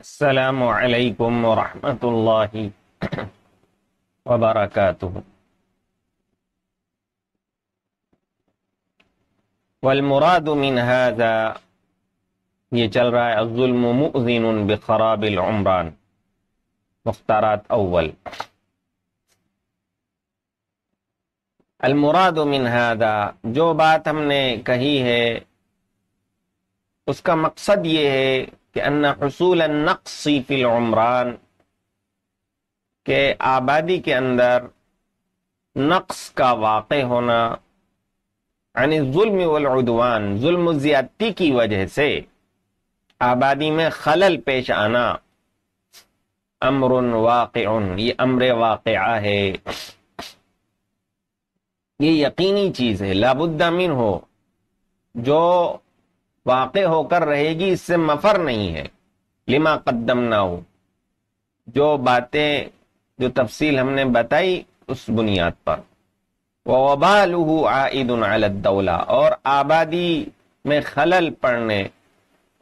السلام عليكم ورحمة الله وبركاته والمراد من هذا يجل رائع الظلم مؤذن بخراب العمران مختارات أول المراد من هذا ہم نے کہی ہے اس کا مقصد یہ ہے कि नक्सी फिल उमरान के आबादी के अंदर नक्स का वाक़ होना यानी जुल्म वलुदवान जुल्म ज़्यादती की वजह से आबादी में खलल पेश आना अमर वाक़ ये अमर वाक़ है ये यकीनी चीज़ है लाबुद्दामिन हो जो वाक़ होकर रहेगी इससे मफर नहीं है लिमा कदम ना हो जो बातें जो तफसील हमने बताई उस बुनियाद पर वबालू आदौला और आबादी में खलल पड़ने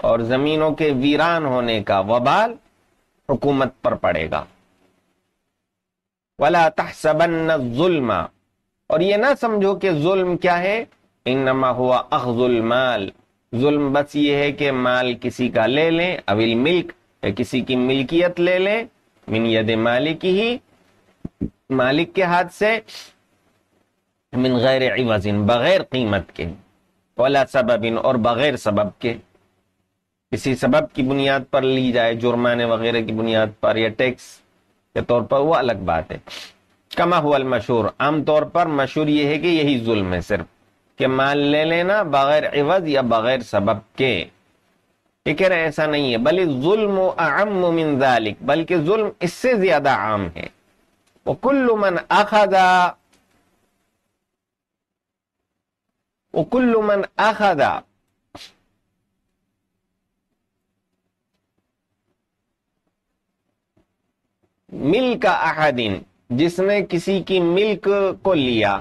और ज़मीनों के वीरान होने का वबाल हुकूमत पर पड़ेगा वला तहसबन जुल्मा और ये ना समझो कि जुल्म क्या है इन नमा हुआ अखजुल माल जुल्म बस ये है कि माल किसी का ले लें अविल मिल्क या किसी की मिल्कियत ले लें मिन यद मालिक ही मालिक के हाथ से मिन गैर इवाजिन बगैर कीमत के वाला सबबिन और बगैर सबब के किसी सबब की बुनियाद पर ली जाए जुर्माने वगैरह की बुनियाद पर या टैक्स के तौर पर वो अलग बात है कमा हुआ मशहूर आमतौर पर मशहूर ये है कि यही जुल्म है सिर्फ कि माल ले लेना बगैर इवज या बगैर सबब के ठीक है ना ऐसा नहीं है बल्कि जुल्म जालिक बल्कि जुल्म इससे ज्यादा आम है वो कुल्लु मन अखदा वो कुल्लु मन अखदा मिल्क अहदिन जिसने किसी की मिल्क को लिया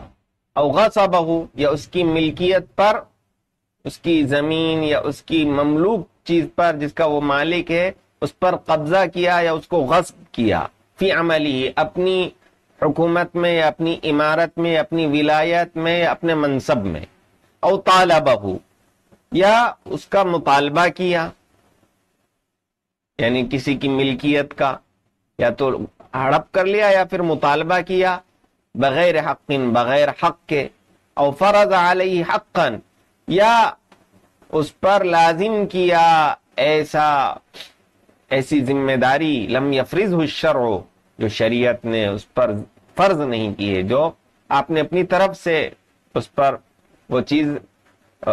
अवगा बहू या उसकी मिल्कियत पर उसकी ज़मीन या उसकी ममलूक चीज़ पर जिसका वो मालिक है उस पर कब्ज़ा किया या उसको गस्ब किया फी अमली अपनी हुकूमत में या अपनी इमारत में अपनी विलायत में या अपने मनसब में अवताला बहू या उसका मुतालबा किया यानी किसी की मिल्कियत का या तो हड़प कर लिया या फिर मुतालबा किया बग़ैर हक़िन बग़ैर हक़ के और फ़र्ज आलही हक़न या उस पर लाजिम किया ऐसा ऐसी जिम्मेदारी लम यफरिज हुशर जो शरीयत ने उस पर फ़र्ज नहीं की है जो आपने अपनी तरफ से उस पर वो चीज़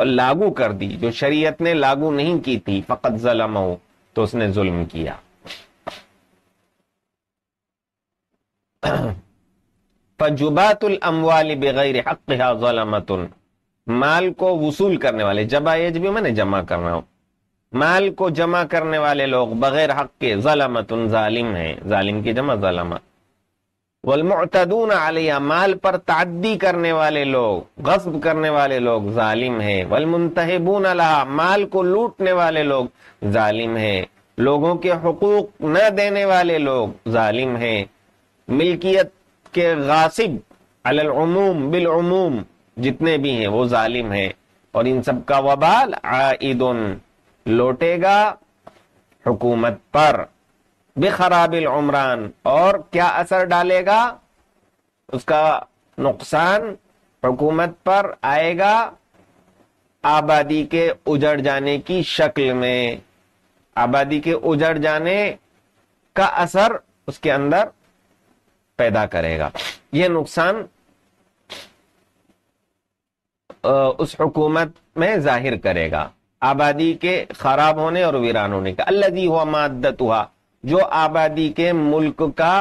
लागू कर दी जो शरीय ने लागू नहीं की थी फ़कत ज़लम हो तो उसने जुल्म किया फजुबातुल अमवाल बगैर हक माल को वसूल करने वाले जबा यजबी मैंने जमा करना हो माल को जमा करने वाले लोग बगैर हक के जलामतुन जालिम है जालिम की जमा जलामा वलमतदून आलिया माल पर तादी करने वाले लोग गस्ब करने वाले लोग जालिम है वलमुंतबून अलहा माल को लूटने वाले लोग जालिम है लोगों के हकूक न देने वाले लोग जालिम है मिल्कियत के गासिब अलूम बिलूम जितने भी हैं वो जालिम है और इन सब का वबाल आईद लौटेगा हुकूमत पर बेखराबिल उमरान और क्या असर डालेगा उसका नुकसान हुकूमत पर आएगा आबादी के उजड़ जाने की शक्ल में आबादी के उजड़ जाने का असर उसके अंदर पैदा करेगा यह नुकसान उस हुकूमत में जाहिर करेगा आबादी के खराब होने और वीरान होने का अल्लाजी हुआ मादत हुआ जो आबादी के मुल्क का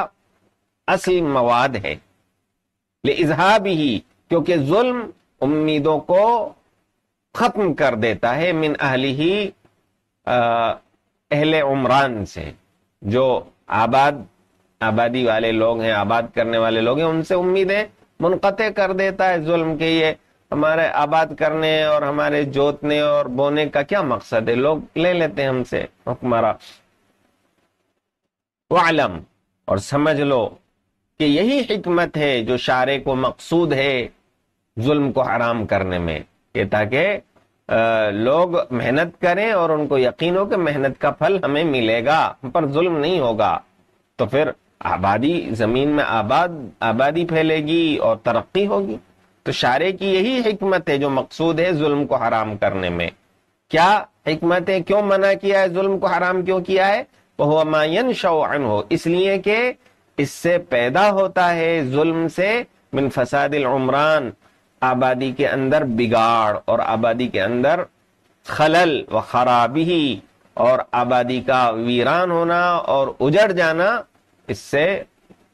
असल मवाद है ले इजहाब ही क्योंकि जुल्म उम्मीदों को खत्म कर देता है मिन अहली ही अहले उमरान से जो आबाद आबादी वाले लोग हैं आबाद करने वाले लोग हैं उनसे उम्मीद है मुनक़ कर देता है जुल्म के ये हमारे आबाद करने और हमारे जोतने और बोने का क्या मकसद है लोग ले लेते हैं हमसे हुक्मरा वालम और समझ लो कि यही हिकमत है जो शारे को मकसूद है जुल्म को हराम करने में ताकि लोग मेहनत करें और उनको यकीन हो कि मेहनत का फल हमें मिलेगा हम पर जुल्म नहीं होगा तो फिर आबादी ज़मीन में आबाद आबादी फैलेगी और तरक्की होगी तो शारे की यही हमत है जो मकसूद है जुल्म को हराम करने में क्या हमत है क्यों मना किया है जुल्म को हराम क्यों किया है वह मायन शौन हो इसलिए कि इससे पैदा होता है जुल्म से बिन फसाद उमरान आबादी के अंदर बिगाड़ और आबादी के अंदर खलल व खराबी और आबादी का वीरान होना और उजड़ जाना इससे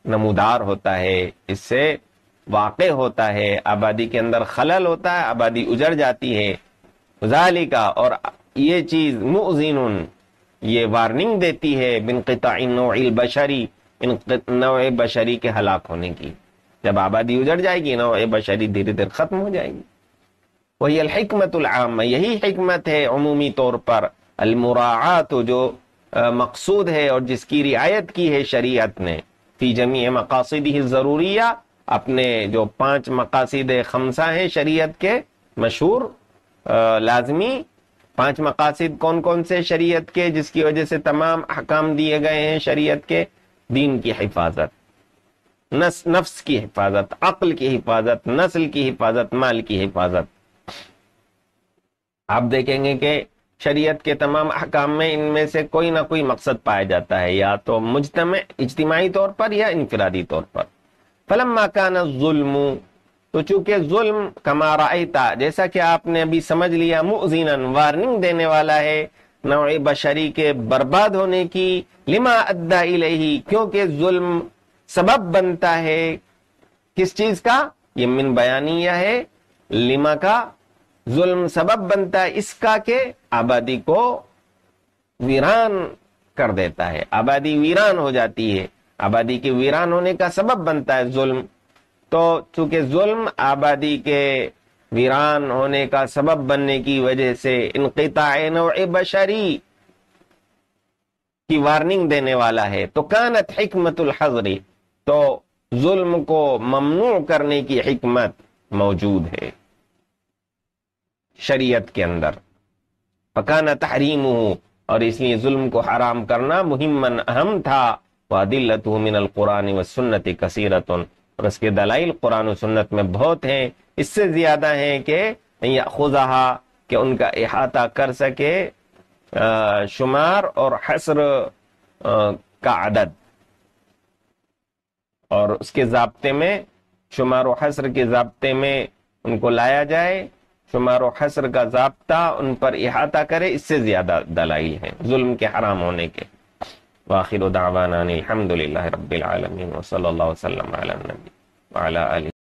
नमूदार होता है इससे वाक़ होता है आबादी के अंदर खलल होता है आबादी उजड़ जाती है उजाली का और ये चीज़ मुजीन ये वार्निंग देती है बिन नोल इन नौ बशरी के हलाक होने की जब आबादी उजड़ जाएगी नौ बशरी धीरे धीरे ख़त्म हो जाएगी वही अलहमतम यही हमत है अमूमी तौर पर अलमुरात जो मकसूद है और जिसकी रियायत की है शरीयत ने फी जमी मकासद ही ज़रूरिया अपने जो पांच मकासद खमसा हैं शरीयत के मशहूर लाजमी पांच मकासद कौन कौन से शरीयत के जिसकी वजह से तमाम हकाम दिए गए हैं शरीयत के दीन की हिफाजत नफ्स की हिफाजत अक्ल की हिफाजत नस्ल की हिफाजत माल की हिफाजत आप देखेंगे कि शरीयत के तमाम अहकाम में इनमें से कोई ना कोई मकसद पाया जाता है या तो मुजतम इज्तमाही तौर पर या इनफरादी तौर पर फलम माकाना जुल्म तो चूंकि जुल्म कमाराइता जैसा कि आपने अभी समझ लिया मुजीन वार्निंग देने वाला है नौ बशरी के बर्बाद होने की लिमा अद्दा इलही क्योंकि जुल्म सबब बनता है किस चीज का ये मिन बयानिया है लिमा का जुल्म सबब बनता है इसका के आबादी को वीरान कर देता है आबादी वीरान हो जाती है आबादी के वीरान होने का सबब बनता है जुल्म तो चूंकि जुल्म आबादी के वीरान होने का सबब बनने की वजह से इनकता बशरी की वार्निंग देने वाला है तो कानत हमतुल हजरी तो जुल्म को ममनू करने की हमत मौजूद है शरीयत के अंदर पकाना तहरीम और इसलिए जुल्म को हराम करना मुहिमन अहम था वह मिनल कुरान व सुन्नत कसरत और उसके दलाइल कुरान सुन्नत में बहुत हैं इससे ज्यादा हैं कि खुजहा कि उनका अहाता कर सके शुमार और हसर का आदद और उसके जबते में शुमार और हसर के जबते में उनको लाया जाए शुमार हसर का जबता उन पर अहाता करे इससे ज्यादा दलाइल है जुल्म के हराम होने के वाखिर दावाना अलहमदिल्ला रबीआलमिन वसल वसलम नबी